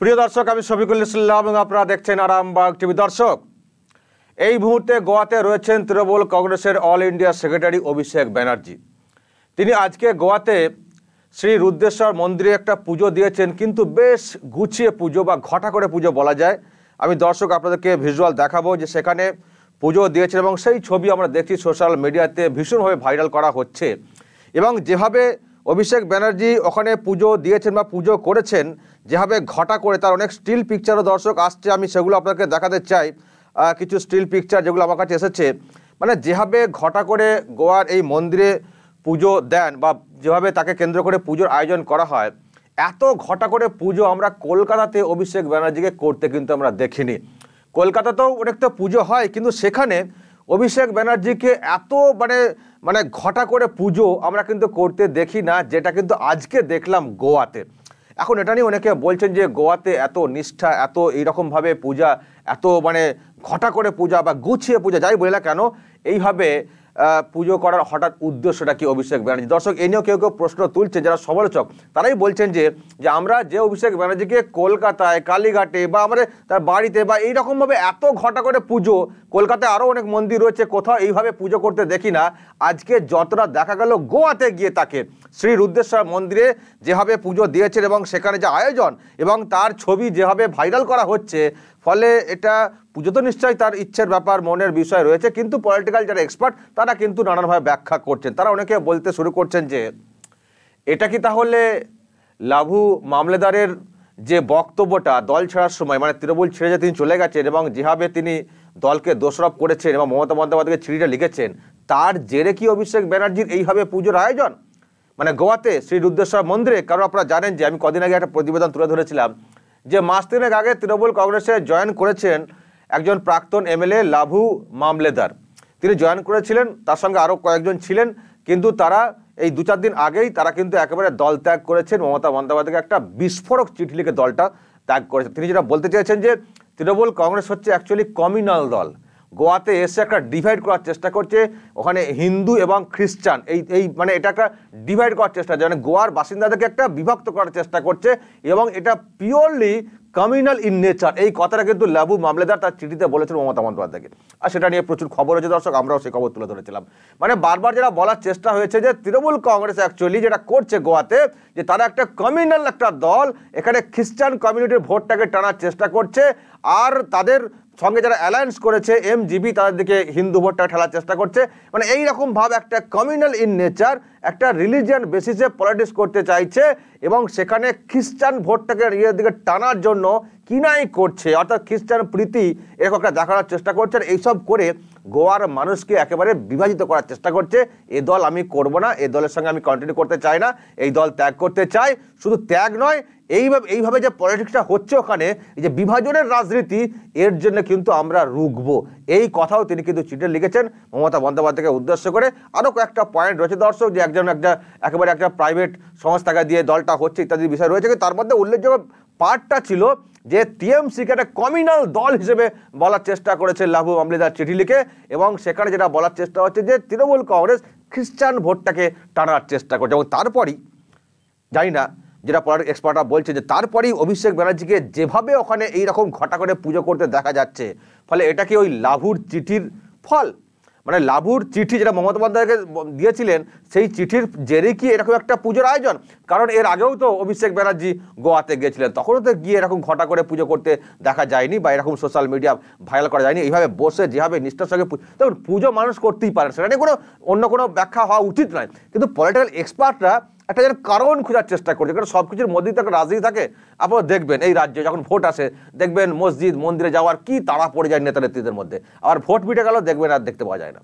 প্রিয় দর্শক আমি শফিকুল ইসলাম এবং আপনারা দেখছেন আরামবাগ টিভি দর্শক এই মুহূর্তে গোয়াতে রয়েছেন তৃণমূল কংগ্রেসের all India secretary Abhishek Banerjee তিনি আজকে গোয়াতে শ্রী রুদ্রেশ্বর মন্দিরে একটা পুজো দিয়েছেন কিন্তু বেশ গুছিয়ে পুজো বা ঘটা করে পুজো বলা যায় আমি দর্শক আপনাদেরকে ভিজুয়াল দেখাবো যে সেখানে পুজো দিয়েছেন এবং সেই ছবি আমরা দেখছি সোশ্যাল মিডিয়াতে ভীষণভাবে ভাইরাল করা হচ্ছে এবং যেভাবে অভিষেক ব্যানার্জি ওখানে পুজো দিয়েছেন বা পুজো করেছেন যেভাবে ঘটা করে তার অনেক স্টিল পিকচারও দর্শক আসছে আমি সেগুলো আপনাকে দেখাতে চাই কিছু স্টিল পিকচার যেগুলো আমার কাছে এসেছে মানে যেভাবে ঘটা করে গোয়ার এই মন্দিরে পুজো দেন বা যেভাবে তাকে কেন্দ্র করে পুজোর আয়োজন করা হয় এত ঘটা করে পুজো আমরা কলকাতাতে অভিষেক ব্যানার্জিকে করতে কিন্তু আমরা দেখিনি কলকাতাতেও অনেকটা পুজো হয় কিন্তু সেখানে অভিষেক ব্যানার্জিকে এত মানে মানে ঘটা করে পুজো আমরা কিন্তু করতে দেখি না যেটা কিন্তু আজকে দেখলাম গোয়াতে এখন এটা নিয়ে অনেকে বলছেন যে গোয়াতে এত নিষ্ঠা এত এইরকমভাবে পূজা এত মানে ঘটা করে পূজা বা গুছিয়ে পূজা যাই বলে না কেন এইভাবে পুজো করার হঠাৎ উদ্দেশ্যটা কি অভিষেক ব্যানার্জি দর্শক এ নিয়েও কেউ কেউ প্রশ্ন তুলছে যারা সমালোচক তারাই বলছেন যে যে আমরা যে অভিষেক ব্যানার্জিকে কলকাতায় কালীঘাটে বা আমাদের তার বাড়িতে বা এইরকমভাবে এত ঘটা করে পুজো কলকাতায় আরও অনেক মন্দির রয়েছে কোথাও এইভাবে পুজো করতে দেখি না আজকে যতটা দেখা গেল গোয়াতে গিয়ে তাকে শ্রী রুদ্রেশ্বর মন্দিরে যেভাবে পুজো দিয়েছেন এবং সেখানে যে আয়োজন এবং তার ছবি যেভাবে ভাইরাল করা হচ্ছে ফলে এটা পুজো তো নিশ্চয়ই তার ইচ্ছের ব্যাপার মনের বিষয় রয়েছে কিন্তু পলিটিক্যাল যারা এক্সপার্ট তারা কিন্তু নানানভাবে ব্যাখ্যা করছেন তারা অনেকে বলতে শুরু করছেন যে এটা কি তাহলে লাভু মামলেদারের যে বক্তব্যটা দল ছাড়ার সময় মানে তৃণমূল ছেড়ে যে তিনি চলে গেছেন এবং যেভাবে তিনি দলকে দোষারোপ করেছেন এবং মমতা বন্দ্যোপাধ্যায়কে ছিঁড়িটা লিখেছেন তার জেরে কি অভিষেক ব্যানার্জির এইভাবে পুজোর আয়োজন মানে গোয়াতে শ্রী রুদ্রেশ্বর মন্দিরে কারণ আপনারা জানেন যে আমি কদিন আগে একটা প্রতিবেদন তুলে ধরেছিলাম যে মাস তিনেক আগে তৃণমূল কংগ্রেসে জয়েন করেছেন একজন প্রাক্তন এমএলএ লাভু মামলেদার তিনি জয়েন করেছিলেন তার সঙ্গে আরও কয়েকজন ছিলেন কিন্তু তারা এই দু চার দিন আগেই তারা কিন্তু একেবারে দল ত্যাগ করেছেন মমতা বন্দ্যোপাধ্যায়কে একটা বিস্ফোরক চিঠি লিখে দলটা ত্যাগ করেছেন তিনি যেটা বলতে চেয়েছেন যে তৃণমূল কংগ্রেস হচ্ছে অ্যাকচুয়ালি কমিউনাল দল গোয়াতে এসে একটা ডিভাইড করার চেষ্টা করছে ওখানে হিন্দু এবং খ্রিস্টান এই এই মানে এটা একটা ডিভাইড করার চেষ্টা মানে গোয়ার বাসিন্দাদেরকে একটা বিভক্ত করার চেষ্টা করছে এবং এটা পিওরলি কমিউনাল ইন নেচার এই কথাটা কিন্তু লাবু মামলেদার তার চিঠিতে বলেছেন মমতা বন্দ্যোপাধ্যায়কে আর সেটা নিয়ে প্রচুর খবর হয়েছে দর্শক আমরাও সেই খবর তুলে ধরেছিলাম মানে বারবার যারা বলার চেষ্টা হয়েছে যে তৃণমূল কংগ্রেস অ্যাকচুয়ালি যেটা করছে গোয়াতে যে তারা একটা কমিউনাল একটা দল এখানে খ্রিস্টান কমিউনিটির ভোটটাকে টানার চেষ্টা করছে আর তাদের সঙ্গে যারা অ্যালায়েন্স করেছে এম জিবি দিকে হিন্দু ভোটটা ঠেলার চেষ্টা করছে মানে এই রকম ভাব একটা কমিউনাল ইন নেচার একটা রিলিজিয়ান বেসিসে পলিটিক্স করতে চাইছে এবং সেখানে খ্রিস্টান ভোটটাকে নিজের দিকে টানার জন্য কিনাই করছে অর্থাৎ খ্রিস্টান প্রীতি এরকম একটা দেখানোর চেষ্টা করছে এইসব করে গোয়ার মানুষকে একেবারে বিভাজিত করার চেষ্টা করছে এ দল আমি করব না এ দলের সঙ্গে আমি কন্টিনিউ করতে চাই না এই দল ত্যাগ করতে চাই শুধু ত্যাগ নয় এইভাবে এইভাবে যে পলিটিক্সটা হচ্ছে ওখানে এই যে বিভাজনের রাজনীতি এর জন্য কিন্তু আমরা রুখবো এই কথাও তিনি কিন্তু চিঠি লিখেছেন মমতা বন্দ্যোপাধ্যায়কে উদ্দেশ্য করে আরও কয়েকটা পয়েন্ট রয়েছে দর্শক যে একজন একটা একেবারে একটা প্রাইভেট সংস্থাকে দিয়ে দলটা হচ্ছে ইত্যাদি বিষয় রয়েছে তার মধ্যে উল্লেখযোগ্য পার্টটা ছিল যে টিএমসিকে একটা কমিউনাল দল হিসেবে বলার চেষ্টা করেছে লাভু আমলিদার চিঠি লিখে এবং সেখানে যেটা বলার চেষ্টা হচ্ছে যে তৃণমূল কংগ্রেস খ্রিস্টান ভোটটাকে টানার চেষ্টা করছে এবং তারপরই জানি না যেটা পলিটিক এক্সপার্টরা বলছে যে তারপরেই অভিষেক ব্যানার্জিকে যেভাবে ওখানে এইরকম ঘটা করে পুজো করতে দেখা যাচ্ছে ফলে এটা কি ওই লাভুর চিঠির ফল মানে লাভুর চিঠি যেটা মমতা বন্দ্যোপাধ্যায়কে দিয়েছিলেন সেই চিঠির জেরে কি এরকম একটা পুজোর আয়োজন কারণ এর আগেও তো অভিষেক ব্যানার্জি গোয়াতে গিয়েছিলেন তখনও তো গিয়ে এরকম ঘটা করে পুজো করতে দেখা যায়নি বা এরকম সোশ্যাল মিডিয়া ভাইরাল করা যায়নি এইভাবে বসে যেভাবে নিষ্ঠার সঙ্গে দেখুন পুজো মানুষ করতেই পারে সেটা নিয়ে কোনো অন্য কোনো ব্যাখ্যা হওয়া উচিত নয় কিন্তু পলিটিক্যাল এক্সপার্টরা একটা যেন কারণ খোঁজার চেষ্টা করছে কারণ সব কিছুর মধ্যেই তো একটা রাজনীতি থাকে আপনার দেখবেন এই রাজ্যে যখন ভোট আসে দেখবেন মসজিদ মন্দিরে যাওয়ার কি তাড়া পড়ে যায় নেতা নেত্রীদের মধ্যে আর ভোট মিটে গেল দেখবেন আর দেখতে পাওয়া যায় না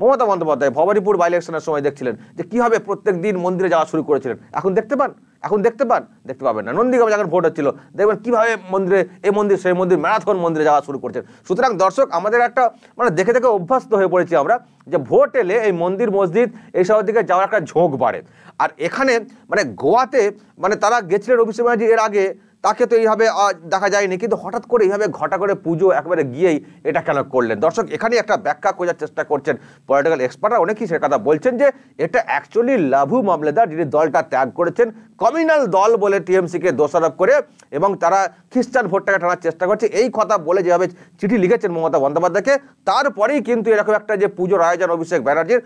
মমতা বন্দ্যোপাধ্যায় ভবানীপুর বাই ইলেকশনের সময় দেখছিলেন যে কীভাবে প্রত্যেক দিন মন্দিরে যাওয়া শুরু করেছিলেন এখন দেখতে পান এখন দেখতে পান দেখতে পাবেন না নন্দীগ্রামে যখন ভোট হচ্ছিল দেখবেন কীভাবে মন্দিরে এই মন্দির সেই মন্দির ম্যারাথন মন্দিরে যাওয়া শুরু করছেন সুতরাং দর্শক আমাদের একটা মানে দেখে দেখে অভ্যস্ত হয়ে পড়েছি আমরা যে ভোট এলে এই মন্দির মসজিদ এইসবের দিকে যাওয়ার একটা ঝোঁক বাড়ে আর এখানে মানে গোয়াতে মানে তারা গেছিলেন রবি এর আগে তাকে তো এইভাবে দেখা যায়নি কিন্তু হঠাৎ করে এইভাবে ঘটা করে পুজো একবারে গিয়েই এটা কেন করলেন দর্শক এখানে একটা ব্যাখ্যা খোঁজার চেষ্টা করছেন পলিটিক্যাল এক্সপার্টরা অনেকেই সে কথা বলছেন যে এটা অ্যাকচুয়ালি লাভু মামলেদার যিনি দলটা ত্যাগ করেছেন কমিউনাল দল বলে টিএমসিকে দোষারোপ করে এবং তারা খ্রিস্টান ভোটটাকে টানার চেষ্টা করছে এই কথা বলে যেভাবে চিঠি লিখেছেন মমতা বন্দ্যোপাধ্যায়কে তারপরেই কিন্তু এরকম একটা যে পুজোর আয়োজন অভিষেক ব্যানার্জির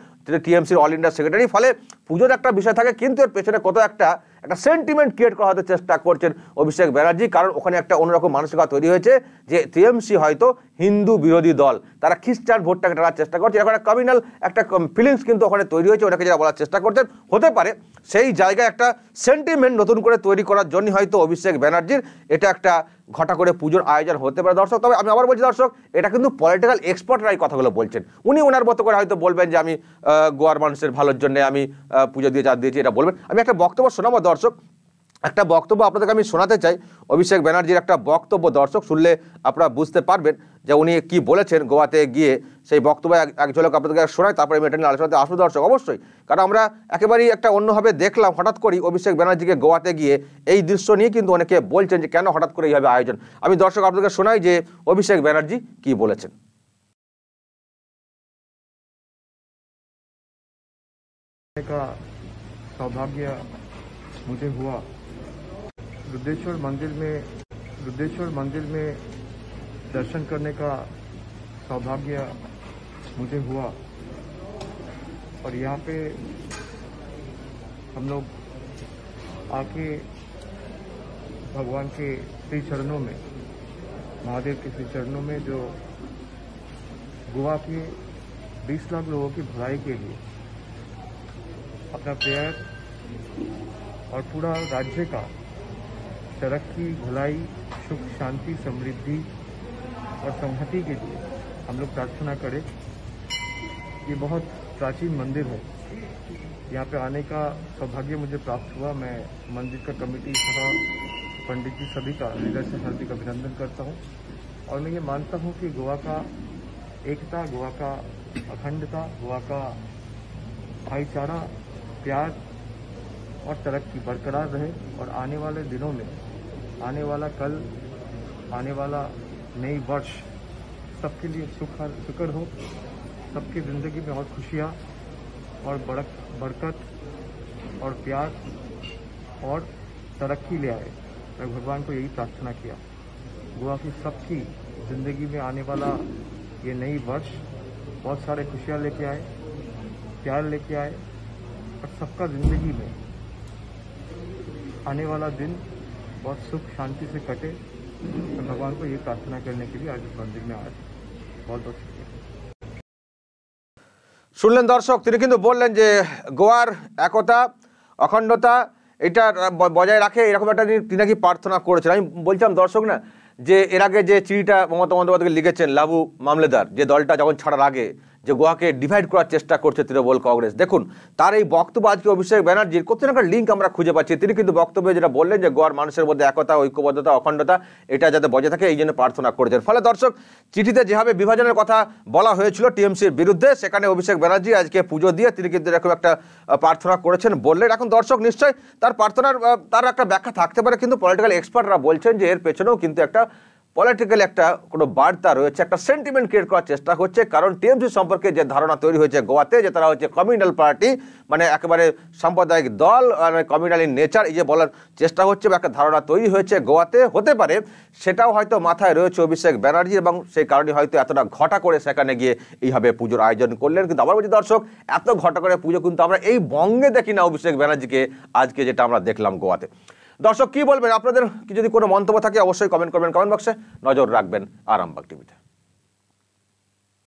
টিএমসির অল ইন্ডিয়া সেক্রেটারি ফলে পুজোর একটা বিষয় থাকে কিন্তু এর পেছনে কত একটা একটা সেন্টিমেন্ট ক্রিয়েট করা হতে চেষ্টা করছেন অভিষেক ব্যানার্জি কারণ ওখানে একটা অন্যরকম মানসিকতা তৈরি হয়েছে যে টিএমসি হয়তো হিন্দু বিরোধী দল তারা খ্রিস্টান ভোটটাকে টানার চেষ্টা করছে এখন একটা কমিউনাল একটা ফিলিংস কিন্তু ওখানে তৈরি হয়েছে ওটাকে যারা বলার চেষ্টা করছেন হতে পারে সেই জায়গায় একটা সেন্টিমেন্ট নতুন করে তৈরি করার জন্যই হয়তো অভিষেক ব্যানার্জির এটা একটা ঘটা করে পুজোর আয়োজন হতে পারে দর্শক তবে আমি আবার বলছি দর্শক এটা কিন্তু পলিটিক্যাল এক্সপার্টরা এই কথাগুলো বলছেন উনি ওনার মতো করে হয়তো বলবেন যে আমি গোয়ার মানুষের ভালোর জন্য আমি পুজো দিয়ে যা দিয়েছি এটা বলবেন আমি একটা বক্তব্য শোনাবো দর্শক একটা বক্তব্য আপনাদেরকে আমি শোনাতে চাই অভিষেক ব্যানার্জির একটা বক্তব্য দর্শক শুনলে আপনারা বুঝতে পারবেন যে উনি কি বলেছেন গোয়াতে গিয়ে সেই বক্তব্য এক ঝলক আপনাদেরকে শোনায় তারপরে আমি এটা নিয়ে আলোচনাতে আসবো দর্শক অবশ্যই কারণ আমরা একেবারেই একটা অন্যভাবে দেখলাম হঠাৎ করেই অভিষেক ব্যানার্জিকে গোয়াতে গিয়ে এই দৃশ্য নিয়ে কিন্তু অনেকে বলছেন যে কেন হঠাৎ করে এইভাবে আয়োজন আমি দর্শক আপনাদেরকে শোনাই যে অভিষেক ব্যানার্জি কি বলেছেন সৌভাগ্য सौभाग्य रुद्रेश्वर मंदिर में रुद्रेश्वर मंदिर में दर्शन करने का सौभाग्य मुझे हुआ और यहाँ पे हम लोग आके भगवान के श्री चरणों में महादेव के श्री चरणों में जो गोवा के 20 लाख लोगों की भलाई के लिए अपना प्रेयर और पूरा राज्य का तरक्की भलाई सुख शांति समृद्धि और संहति के लिए हम लोग प्रार्थना करें ये बहुत प्राचीन मंदिर है यहाँ पे आने का सौभाग्य मुझे प्राप्त हुआ मैं मंदिर का कमेटी सभा पंडित जी सभी का हृदय से हार्दिक अभिनंदन करता हूँ और मैं ये मानता हूँ कि गोवा का एकता गोवा का अखंडता गोवा का भाईचारा प्यार और तरक्की बरकरार रहे और आने वाले दिनों में आने वाला कल आने वाला नई वर्ष सबके लिए सुख सुखर हो सबकी ज़िंदगी में और खुशियाँ और बड़क बरकत और प्यार और तरक्की ले आए मैं भगवान को यही प्रार्थना किया गोवा की सबकी ज़िंदगी में आने वाला ये नई वर्ष बहुत सारे खुशियाँ लेके आए प्यार लेके आए और सबका ज़िंदगी में आने वाला दिन बहुत सुख शांति से कटे तो भगवान को ये प्रार्थना करने के लिए आज इस मंदिर में आज बहुत बहुत शुक्रिया শুনলেন দর্শক তিনি কিন্তু বললেন যে গোয়ার একতা অখণ্ডতা এটা বজায় রাখে এরকম একটা তিনি নাকি প্রার্থনা করেছেন আমি বলছিলাম দর্শক না যে এর আগে যে চিঠিটা মমতা বন্দ্যোপাধ্যায়কে লিখেছেন লাবু মামলেদার যে দলটা যখন ছাড়ার আগে যে গোয়াকে ডিভাইড করার চেষ্টা করছে তৃণমূল কংগ্রেস দেখুন তার এই বক্তব্য আজকে অভিষেক ব্যানার্জির কোথাও একটা লিঙ্ক আমরা খুঁজে পাচ্ছি তিনি কিন্তু বক্তব্যে যেটা বললেন যে গোয়ার মানুষের মধ্যে একতা ঐক্যবদ্ধতা অখণ্ডতা এটা যাতে বজায় থাকে এই জন্য প্রার্থনা করেছেন ফলে দর্শক চিঠিতে যেভাবে বিভাজনের কথা বলা হয়েছিল টিএমসির বিরুদ্ধে সেখানে অভিষেক ব্যানার্জি আজকে পুজো দিয়ে তিনি কিন্তু এরকম একটা প্রার্থনা করেছেন বললেন এখন দর্শক নিশ্চয় তার প্রার্থনার তার একটা ব্যাখ্যা থাকতে পারে কিন্তু পলিটিক্যাল এক্সপার্টরা বলছেন যে এর পেছনেও কিন্তু একটা পলিটিক্যাল একটা কোনো বার্তা রয়েছে একটা সেন্টিমেন্ট ক্রিয়েট করার চেষ্টা হচ্ছে কারণ টিএমসি সম্পর্কে যে ধারণা তৈরি হয়েছে গোয়াতে যে তারা হচ্ছে কমিউনাল পার্টি মানে একেবারে সাম্প্রদায়িক দল মানে কমিউনাল ইন নেচার এই যে বলার চেষ্টা হচ্ছে বা একটা ধারণা তৈরি হয়েছে গোয়াতে হতে পারে সেটাও হয়তো মাথায় রয়েছে অভিষেক ব্যানার্জি এবং সেই কারণে হয়তো এতটা ঘটা করে সেখানে গিয়ে এইভাবে পুজোর আয়োজন করলেন কিন্তু আমার বলছি দর্শক এত ঘটা করে পুজো কিন্তু আমরা এই বঙ্গে দেখি না অভিষেক ব্যানার্জিকে আজকে যেটা আমরা দেখলাম গোয়াতে দর্শক কি বলবেন আপনাদের যদি কোনো মন্তব্য থাকে অবশ্যই কমেন্ট করবেন কমেন্ট বক্সে নজর রাখবেন আরামবাগ টিভিতে